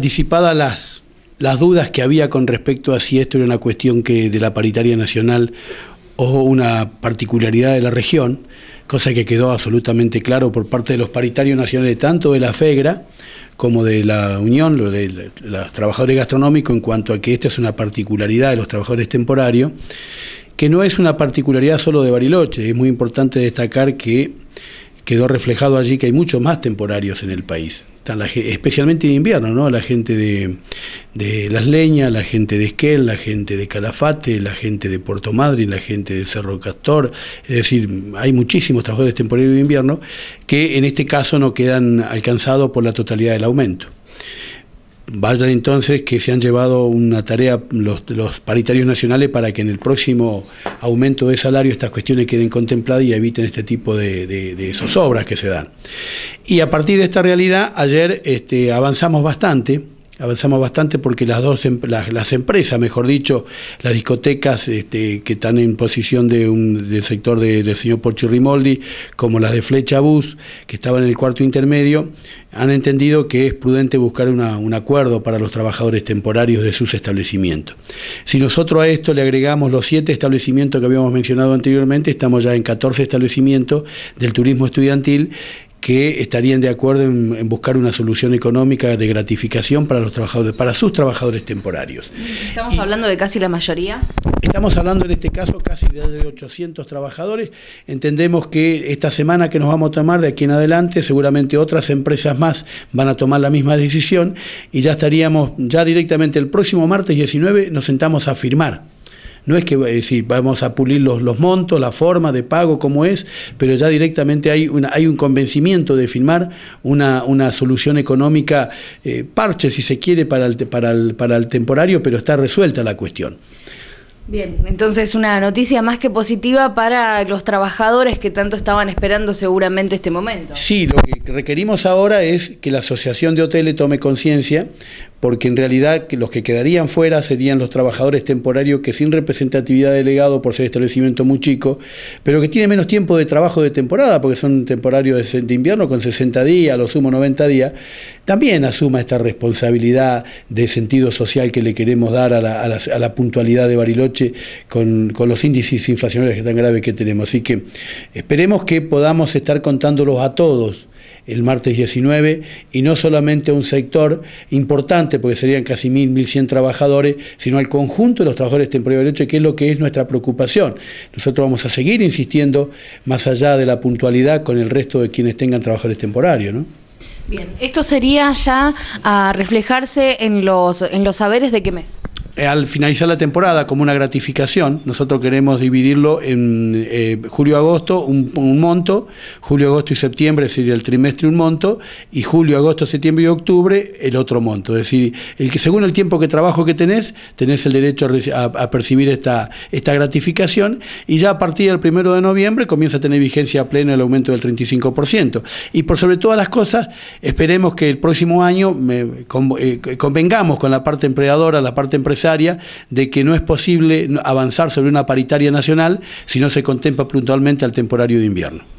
Disipadas las, las dudas que había con respecto a si esto era una cuestión que de la paritaria nacional o una particularidad de la región, cosa que quedó absolutamente claro por parte de los paritarios nacionales, tanto de la FEGRA como de la Unión, de los trabajadores gastronómicos, en cuanto a que esta es una particularidad de los trabajadores temporarios, que no es una particularidad solo de Bariloche, es muy importante destacar que quedó reflejado allí que hay muchos más temporarios en el país, Están especialmente de invierno, ¿no? la gente de, de, Las Leñas, la gente de Esquel, la gente de Calafate, la gente de Puerto Madryn, la gente de Cerro Castor, es decir, hay muchísimos trabajadores temporarios de invierno que en este caso no quedan alcanzados por la totalidad del aumento. Vayan entonces que se han llevado una tarea los, paritarios nacionales para que en el próximo aumento de salario estas cuestiones queden contempladas y eviten este tipo de, zozobras que se dan. Y a partir de esta realidad, ayer este, avanzamos bastante avanzamos bastante porque las dos em, las, empresas, mejor dicho, las discotecas este, que están en posición de del sector del señor Porchi Rimoldi, como las de Flecha Bus, que estaban en el cuarto intermedio, han entendido que es prudente buscar un acuerdo para los trabajadores temporarios de sus establecimientos. Si nosotros a esto le agregamos los siete establecimientos que habíamos mencionado anteriormente, estamos ya en 14 establecimientos del turismo estudiantil que estarían de acuerdo en, buscar una solución económica de gratificación para los trabajadores, para sus trabajadores temporarios. Estamos hablando de casi la mayoría. Estamos hablando en este caso casi de 800 trabajadores. Entendemos que esta semana que nos vamos a tomar de aquí en adelante, seguramente otras empresas más van a tomar la misma decisión y ya estaríamos ya directamente el próximo martes 19 nos sentamos a firmar no es que eh, vamos a pulir los, los, montos, la forma de pago, como es, pero ya directamente hay, una, hay un convencimiento de firmar una, una solución económica eh, parche, si se quiere, para el, para, para el temporario, pero está resuelta la cuestión. Bien, entonces una noticia más que positiva para los trabajadores que tanto estaban esperando seguramente este momento. Sí, lo que requerimos ahora es que la Asociación de Hoteles tome conciencia, porque en realidad los que quedarían fuera serían los trabajadores temporarios que sin representatividad delegado por ser establecimiento muy chico, pero que tienen menos tiempo de trabajo de temporada, porque son temporarios de, invierno con 60 días, lo sumo 90 días, también asuma esta responsabilidad de sentido social que le queremos dar a la, puntualidad de Bariloche con, con los índices inflacionarios que tan graves que tenemos. Así que esperemos que podamos estar contándolos a todos el martes 19, y no solamente a un sector importante, porque serían casi mil 1.100 trabajadores, sino al conjunto de los trabajadores temporarios de derecho, que es lo que es nuestra preocupación. Nosotros vamos a seguir insistiendo, más allá de la puntualidad, con el resto de quienes tengan trabajadores temporarios. ¿no? Bien, esto sería ya a reflejarse en los, en los saberes de qué mes. Eh, al finalizar la temporada como una gratificación. Nosotros queremos dividirlo en eh, julio-agosto un, monto, julio-agosto y septiembre, sería el trimestre un monto, y julio-agosto, septiembre y octubre el otro monto. Es decir, el que según el tiempo que trabajo que tenés, tenés el derecho a, percibir esta, esta gratificación y ya a partir del primero de noviembre comienza a tener vigencia plena el aumento del 35%. Y por sobre todas las cosas, esperemos que el próximo año eh, convengamos con la parte empleadora, la parte empresarial, de que no es posible avanzar sobre una paritaria nacional si no se contempla puntualmente al temporario de invierno.